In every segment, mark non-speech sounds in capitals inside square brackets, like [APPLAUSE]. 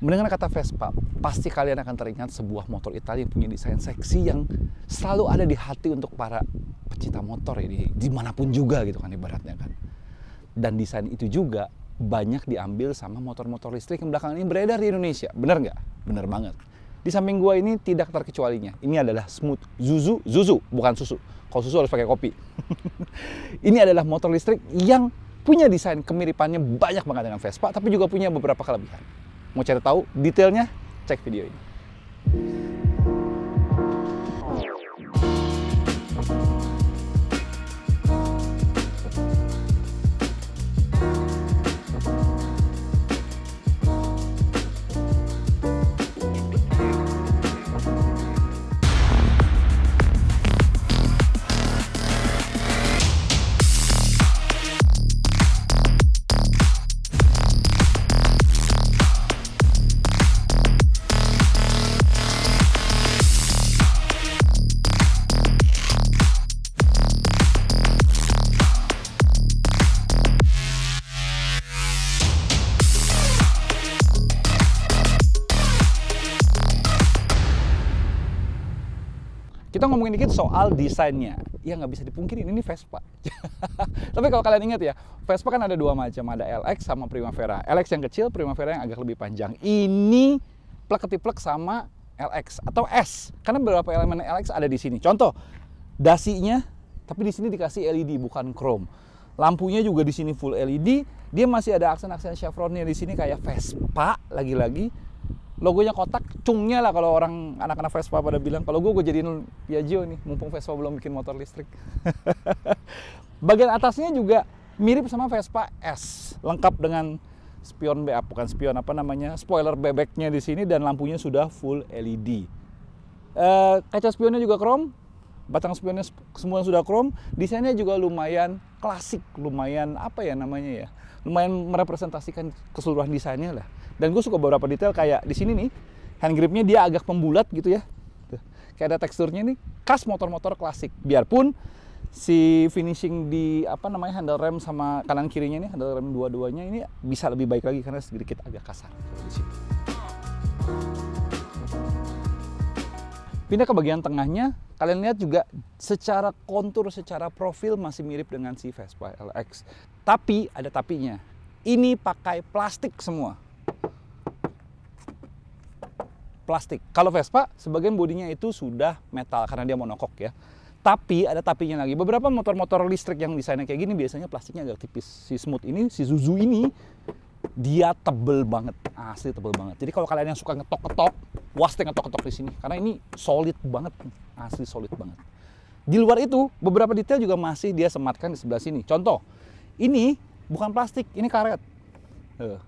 Mendengar kata Vespa, pasti kalian akan teringat sebuah motor Italia yang punya desain seksi yang selalu ada di hati untuk para pecinta motor ya di dimanapun juga gitu kan ibaratnya kan. Dan desain itu juga banyak diambil sama motor-motor listrik yang belakangan ini beredar di Indonesia. Bener nggak? Bener banget. Di samping gua ini tidak terkecualinya. Ini adalah smooth Zuzu, Zuzu bukan susu. Kalau susu harus pakai kopi. [LAUGHS] ini adalah motor listrik yang punya desain kemiripannya banyak banget dengan Vespa, tapi juga punya beberapa kelebihan. Mau cari tahu detailnya? Cek video ini. ngomongin dikit soal desainnya. Ya nggak bisa dipungkiri ini Vespa. [LAUGHS] Tapi kalau kalian ingat ya, Vespa kan ada dua macam, ada LX sama Primavera. LX yang kecil, Primavera yang agak lebih panjang. Ini plek-ketiplek sama LX atau S. Karena beberapa elemen LX ada di sini. Contoh, dasinya tapi di sini dikasih LED bukan chrome. Lampunya juga di sini full LED. Dia masih ada aksen-aksen chevronnya di sini kayak Vespa lagi-lagi logonya kotak, cungnya lah kalau orang anak-anak Vespa pada bilang. Kalau gue, gue jadiin Piaggio nih, mumpung Vespa belum bikin motor listrik. [LAUGHS] Bagian atasnya juga mirip sama Vespa S, lengkap dengan spion BA, ah, bukan spion apa namanya, spoiler bebeknya di sini dan lampunya sudah full LED. E, eh, kaca spionnya juga chrome, batang spionnya semua sudah chrome, desainnya juga lumayan klasik, lumayan apa ya namanya ya, lumayan merepresentasikan keseluruhan desainnya lah dan gue suka beberapa detail kayak di sini nih hand gripnya dia agak pembulat gitu ya Tuh. kayak ada teksturnya nih khas motor-motor klasik biarpun si finishing di apa namanya handle rem sama kanan kirinya ini handle rem dua-duanya ini bisa lebih baik lagi karena sedikit agak kasar Pindah ke bagian tengahnya, kalian lihat juga secara kontur, secara profil masih mirip dengan si Vespa LX. Tapi ada tapinya. Ini pakai plastik semua plastik. Kalau Vespa, sebagian bodinya itu sudah metal karena dia monokok ya. Tapi ada tapinya lagi. Beberapa motor-motor listrik yang desainnya kayak gini biasanya plastiknya agak tipis. Si Smooth ini, si Zuzu ini dia tebel banget, asli tebel banget. Jadi kalau kalian yang suka ngetok-ketok, waste ngetok-ketok di sini karena ini solid banget, asli solid banget. Di luar itu, beberapa detail juga masih dia sematkan di sebelah sini. Contoh, ini bukan plastik, ini karet. Uh,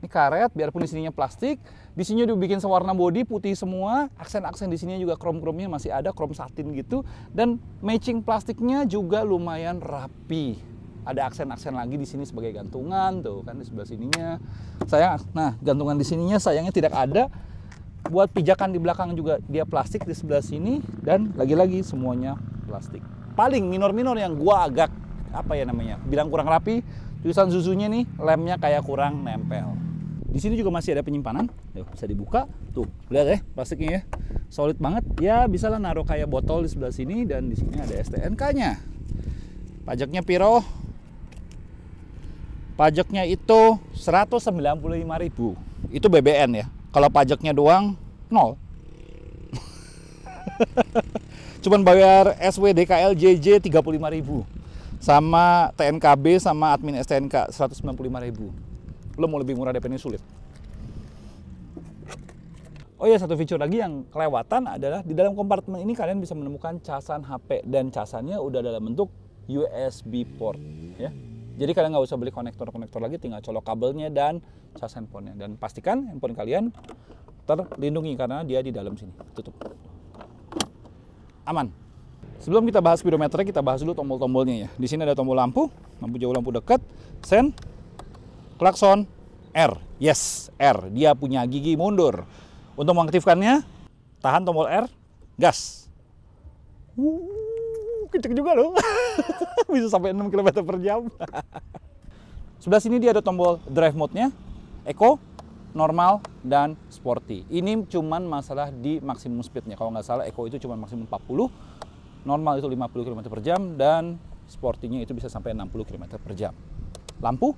ini karet biarpun di sininya plastik di sini udah bikin sewarna body putih semua aksen-aksen di sini juga krom-kromnya masih ada krom satin gitu dan matching plastiknya juga lumayan rapi ada aksen-aksen lagi di sini sebagai gantungan tuh kan di sebelah sininya sayang nah gantungan di sininya sayangnya tidak ada buat pijakan di belakang juga dia plastik di sebelah sini dan lagi-lagi semuanya plastik paling minor-minor yang gua agak apa ya namanya bilang kurang rapi tulisan susunya nih lemnya kayak kurang nempel di sini juga masih ada penyimpanan. bisa dibuka. Tuh, lihat ya plastiknya ya. Solid banget. Ya, bisa lah naruh kayak botol di sebelah sini dan di sini ada STNK-nya. Pajaknya piro? Pajaknya itu 195.000. Itu BBN ya. Kalau pajaknya doang nol. [LAUGHS] Cuman bayar SWDKL JJ 35.000 sama TNKB sama admin STNK 195.000 lo mau lebih murah dp ini sulit. Oh iya satu fitur lagi yang kelewatan adalah di dalam kompartemen ini kalian bisa menemukan casan HP dan casannya udah dalam bentuk USB port ya. Jadi kalian nggak usah beli konektor-konektor lagi, tinggal colok kabelnya dan cas handphonenya. Dan pastikan handphone kalian terlindungi karena dia di dalam sini. Tutup. Aman. Sebelum kita bahas speedometernya, kita bahas dulu tombol-tombolnya ya. Di sini ada tombol lampu, lampu jauh, lampu dekat, sen, klakson R. Yes, R. Dia punya gigi mundur. Untuk mengaktifkannya, tahan tombol R, gas. Kecil juga loh. [LAUGHS] Bisa sampai 6 km per jam. [LAUGHS] Sebelah sini dia ada tombol drive mode-nya. Eco, normal, dan sporty. Ini cuman masalah di maksimum speed-nya. Kalau nggak salah, Eco itu cuma maksimum 40. Normal itu 50 km per jam. Dan sporty nya itu bisa sampai 60 km per jam. Lampu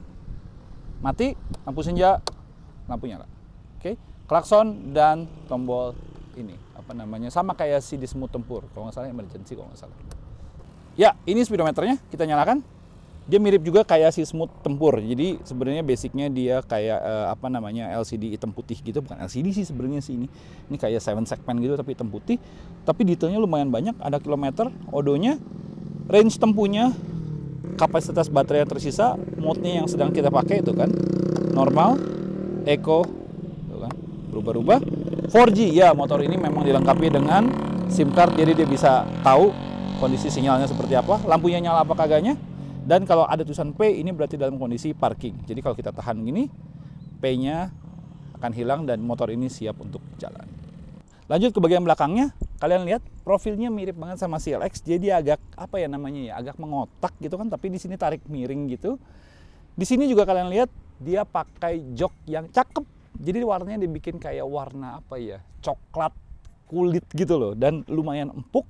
mati, lampu senja, lampu nyala. Oke, okay? klakson dan tombol ini apa namanya sama kayak si dismu tempur kalau nggak salah emergency kalau nggak salah. Ya, ini speedometernya kita nyalakan. Dia mirip juga kayak si smooth tempur. Jadi sebenarnya basicnya dia kayak uh, apa namanya LCD hitam putih gitu, bukan LCD sih sebenarnya sih ini. Ini kayak seven segment gitu tapi hitam putih. Tapi detailnya lumayan banyak, ada kilometer, odonya, range tempuhnya kapasitas baterai yang tersisa mode-nya yang sedang kita pakai itu kan normal eco gitu kan berubah-ubah 4G ya motor ini memang dilengkapi dengan SIM card jadi dia bisa tahu kondisi sinyalnya seperti apa lampunya nyala apa kagaknya dan kalau ada tulisan P ini berarti dalam kondisi parking jadi kalau kita tahan gini P-nya akan hilang dan motor ini siap untuk jalan lanjut ke bagian belakangnya kalian lihat profilnya mirip banget sama CLX jadi agak apa ya namanya ya agak mengotak gitu kan tapi di sini tarik miring gitu di sini juga kalian lihat dia pakai jok yang cakep jadi warnanya dibikin kayak warna apa ya coklat kulit gitu loh dan lumayan empuk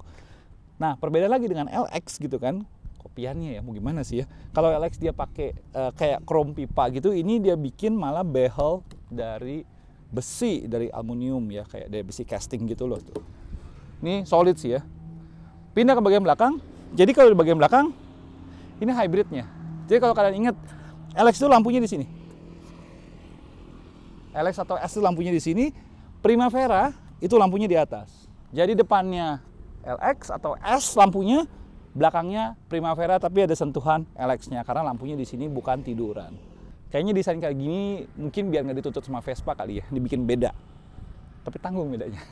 nah perbedaan lagi dengan LX gitu kan kopiannya ya mau gimana sih ya kalau LX dia pakai uh, kayak chrome pipa gitu ini dia bikin malah behel dari besi dari aluminium ya kayak dari besi casting gitu loh tuh ini solid sih ya. Pindah ke bagian belakang. Jadi kalau di bagian belakang, ini hybridnya. Jadi kalau kalian ingat, LX itu lampunya di sini. LX atau S itu lampunya di sini. Primavera itu lampunya di atas. Jadi depannya LX atau S lampunya, belakangnya Primavera tapi ada sentuhan LX-nya karena lampunya di sini bukan tiduran. Kayaknya desain kayak gini mungkin biar nggak ditutup sama Vespa kali ya, dibikin beda. Tapi tanggung bedanya.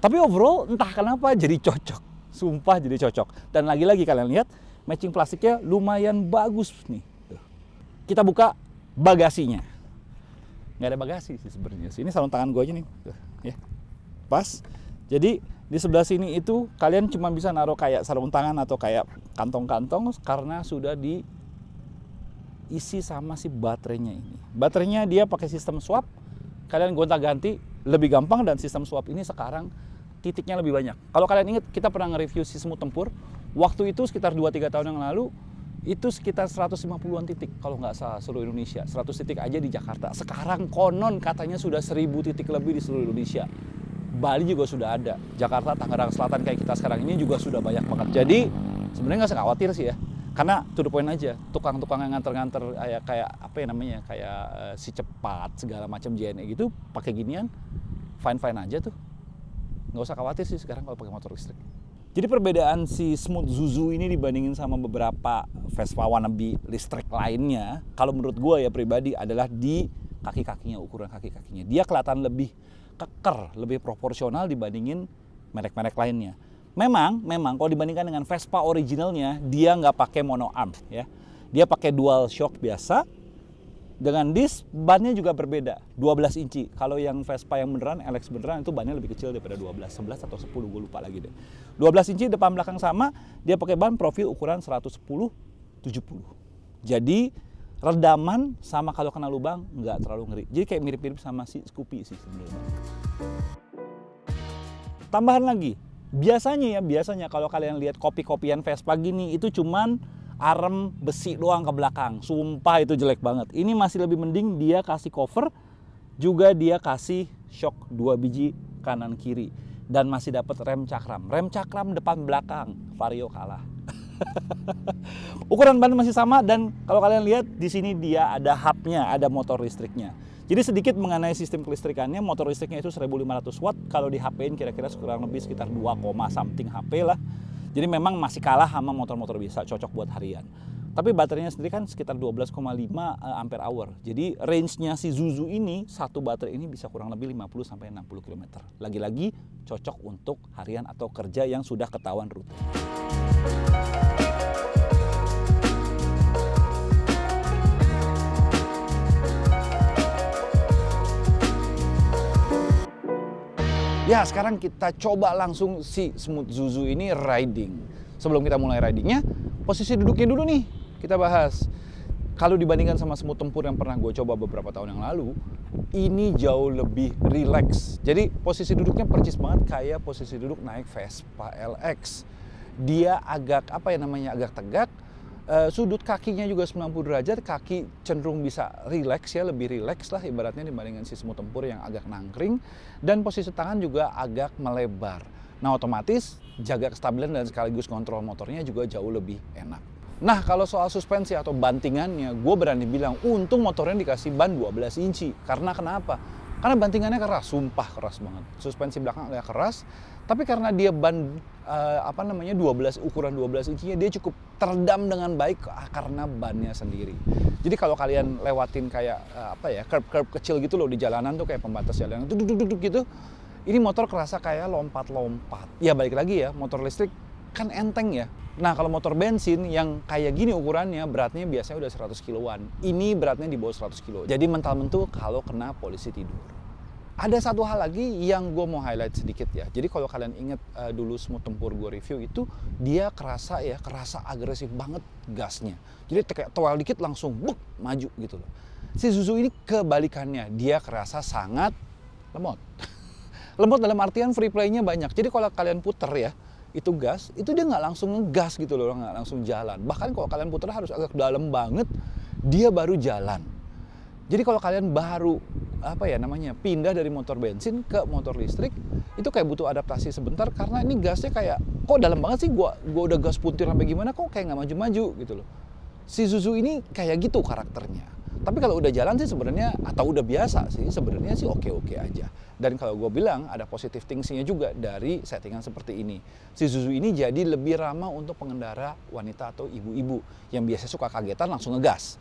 Tapi overall entah kenapa jadi cocok. Sumpah jadi cocok. Dan lagi-lagi kalian lihat matching plastiknya lumayan bagus nih. Kita buka bagasinya. Nggak ada bagasi sih sebenarnya. Ini sarung tangan gue aja nih. Ya. Pas. Jadi di sebelah sini itu kalian cuma bisa naruh kayak sarung tangan atau kayak kantong-kantong karena sudah diisi sama si baterainya ini. Baterainya dia pakai sistem swap. Kalian gonta-ganti lebih gampang dan sistem swap ini sekarang titiknya lebih banyak. Kalau kalian ingat kita pernah nge-review si semut tempur, waktu itu sekitar 2-3 tahun yang lalu itu sekitar 150-an titik kalau nggak salah seluruh Indonesia. 100 titik aja di Jakarta. Sekarang konon katanya sudah 1000 titik lebih di seluruh Indonesia. Bali juga sudah ada. Jakarta, Tangerang Selatan kayak kita sekarang ini juga sudah banyak banget. Jadi sebenarnya nggak usah khawatir sih ya. Karena to the point aja, tukang-tukang yang nganter-nganter kayak, eh, kayak apa ya namanya, kayak uh, si cepat segala macam JNE gitu pakai ginian fine-fine aja tuh nggak usah khawatir sih sekarang kalau pakai motor listrik. Jadi perbedaan si Smooth Zuzu ini dibandingin sama beberapa Vespa wannabe listrik lainnya, kalau menurut gue ya pribadi adalah di kaki-kakinya, ukuran kaki-kakinya. Dia kelihatan lebih keker, lebih proporsional dibandingin merek-merek lainnya. Memang, memang kalau dibandingkan dengan Vespa originalnya, dia nggak pakai mono arm ya. Dia pakai dual shock biasa, dengan disc bannya juga berbeda, 12 inci. Kalau yang Vespa yang beneran, LX beneran itu bannya lebih kecil daripada 12, 11 atau 10 gue lupa lagi deh. 12 inci depan belakang sama, dia pakai ban profil ukuran 110 70. Jadi redaman sama kalau kena lubang nggak terlalu ngeri. Jadi kayak mirip-mirip sama si Scoopy sih sebenarnya. Tambahan lagi, biasanya ya biasanya kalau kalian lihat kopi-kopian Vespa gini itu cuman arem besi doang ke belakang. Sumpah itu jelek banget. Ini masih lebih mending dia kasih cover juga dia kasih shock dua biji kanan kiri dan masih dapat rem cakram. Rem cakram depan belakang Vario kalah. [LAUGHS] Ukuran ban masih sama dan kalau kalian lihat di sini dia ada hubnya, ada motor listriknya. Jadi sedikit mengenai sistem kelistrikannya, motor listriknya itu 1500 watt, kalau di HP-in kira-kira kurang lebih sekitar 2, something HP lah. Jadi memang masih kalah sama motor-motor biasa, cocok buat harian. Tapi baterainya sendiri kan sekitar 12,5 eh, ampere hour. Jadi range-nya si Zuzu ini, satu baterai ini bisa kurang lebih 50 sampai 60 km. Lagi-lagi cocok untuk harian atau kerja yang sudah ketahuan rute. Ya sekarang kita coba langsung si Smooth Zuzu ini riding. Sebelum kita mulai ridingnya, posisi duduknya dulu nih kita bahas. Kalau dibandingkan sama Smooth Tempur yang pernah gue coba beberapa tahun yang lalu, ini jauh lebih relax. Jadi posisi duduknya percis banget kayak posisi duduk naik Vespa LX. Dia agak apa ya namanya agak tegak, Eh, sudut kakinya juga 90 derajat, kaki cenderung bisa relax ya, lebih relax lah ibaratnya dibandingkan si semut tempur yang agak nangkring. Dan posisi tangan juga agak melebar. Nah otomatis jaga kestabilan dan sekaligus kontrol motornya juga jauh lebih enak. Nah kalau soal suspensi atau bantingannya, gue berani bilang untung motornya dikasih ban 12 inci. Karena kenapa? Karena bantingannya keras, sumpah keras banget. Suspensi belakang agak keras, tapi karena dia ban uh, apa namanya 12 ukuran 12 incinya dia cukup terdam dengan baik ah, karena bannya sendiri. Jadi kalau kalian lewatin kayak eh, apa ya curb-curb kecil gitu loh di jalanan tuh kayak pembatas jalan duduk-duduk gitu, ini motor kerasa kayak lompat-lompat. Ya balik lagi ya motor listrik kan enteng ya. Nah kalau motor bensin yang kayak gini ukurannya beratnya biasanya udah 100 kiloan. Ini beratnya di bawah 100 kilo. Jadi mental mentu kalau kena polisi tidur ada satu hal lagi yang gue mau highlight sedikit ya. Jadi kalau kalian inget uh, eh, dulu semua tempur gue review itu dia kerasa ya kerasa agresif banget gasnya. Jadi kayak toel dikit langsung buk maju gitu loh. Si Zuzu ini kebalikannya dia kerasa sangat lemot. [LAUGHS] lemot dalam artian free play-nya banyak. Jadi kalau kalian puter ya itu gas, itu dia nggak langsung ngegas gitu loh, nggak langsung jalan. Bahkan kalau kalian puter harus agak dalam banget, dia baru jalan jadi kalau kalian baru apa ya namanya pindah dari motor bensin ke motor listrik itu kayak butuh adaptasi sebentar karena ini gasnya kayak kok dalam banget sih gua gua udah gas puntir sampai gimana kok kayak nggak maju-maju gitu loh. Si Suzu ini kayak gitu karakternya. Tapi kalau udah jalan sih sebenarnya atau udah biasa sih sebenarnya sih oke-oke aja. Dan kalau gue bilang ada positif thingsnya juga dari settingan seperti ini. Si Suzu ini jadi lebih ramah untuk pengendara wanita atau ibu-ibu yang biasa suka kagetan langsung ngegas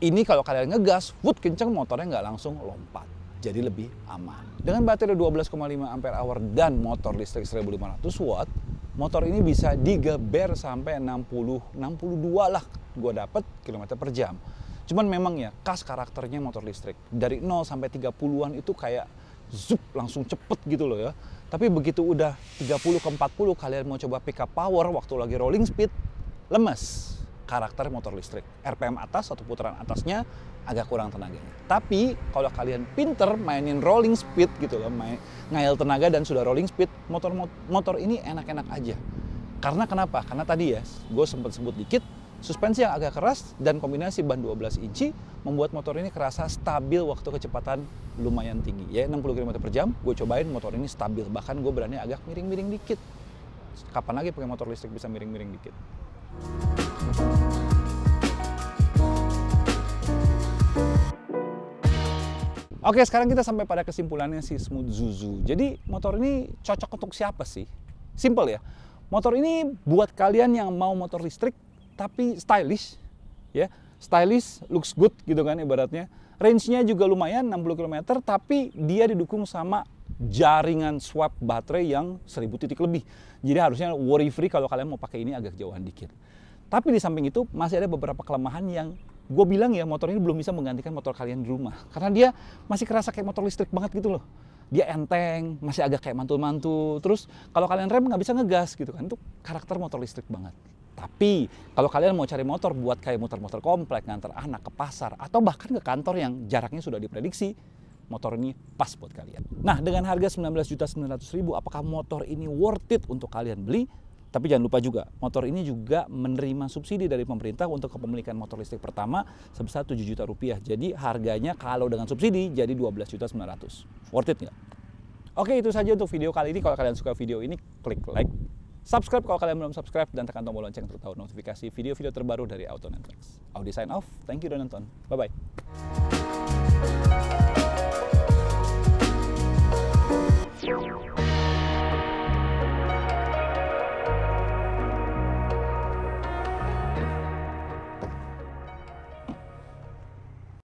ini kalau kalian ngegas, wood kenceng motornya nggak langsung lompat. Jadi lebih aman. Dengan baterai 12,5 ampere hour dan motor listrik 1500 watt, motor ini bisa digeber sampai 60 62 lah gue dapet kilometer per jam. Cuman memang ya khas karakternya motor listrik. Dari 0 sampai 30-an itu kayak zup langsung cepet gitu loh ya. Tapi begitu udah 30 ke 40 kalian mau coba pick up power waktu lagi rolling speed, lemes karakter motor listrik. RPM atas atau putaran atasnya agak kurang tenaganya. Tapi kalau kalian pinter mainin rolling speed gitu loh, main, ngayal tenaga dan sudah rolling speed, motor motor ini enak-enak aja. Karena kenapa? Karena tadi ya, gue sempat sebut dikit, suspensi yang agak keras dan kombinasi ban 12 inci membuat motor ini kerasa stabil waktu kecepatan lumayan tinggi. Ya 60 km per jam, gue cobain motor ini stabil. Bahkan gue berani agak miring-miring dikit. Kapan lagi pakai motor listrik bisa miring-miring dikit? Oke, sekarang kita sampai pada kesimpulannya si Smooth Zuzu. Jadi, motor ini cocok untuk siapa sih? Simple ya. Motor ini buat kalian yang mau motor listrik tapi stylish, ya. Stylish, looks good gitu kan ibaratnya. Range-nya juga lumayan 60 km tapi dia didukung sama jaringan swap baterai yang 1000 titik lebih. Jadi harusnya worry free kalau kalian mau pakai ini agak jauhan dikit. Tapi di samping itu masih ada beberapa kelemahan yang gue bilang ya motor ini belum bisa menggantikan motor kalian di rumah. Karena dia masih kerasa kayak motor listrik banget gitu loh. Dia enteng, masih agak kayak mantul-mantul. Terus kalau kalian rem nggak bisa ngegas gitu kan. Itu karakter motor listrik banget. Tapi kalau kalian mau cari motor buat kayak motor-motor komplek, nganter anak ke pasar, atau bahkan ke kantor yang jaraknya sudah diprediksi, motor ini pas buat kalian. Nah, dengan harga 19.900.000 apakah motor ini worth it untuk kalian beli? Tapi jangan lupa juga, motor ini juga menerima subsidi dari pemerintah untuk kepemilikan motor listrik pertama sebesar 7 juta rupiah. Jadi harganya kalau dengan subsidi jadi 12 juta 900. Worth it nggak? Oke itu saja untuk video kali ini. Kalau kalian suka video ini, klik like, subscribe kalau kalian belum subscribe, dan tekan tombol lonceng untuk tahu notifikasi video-video terbaru dari Auto Netflix. Audi sign off. Thank you udah nonton. Bye-bye. you.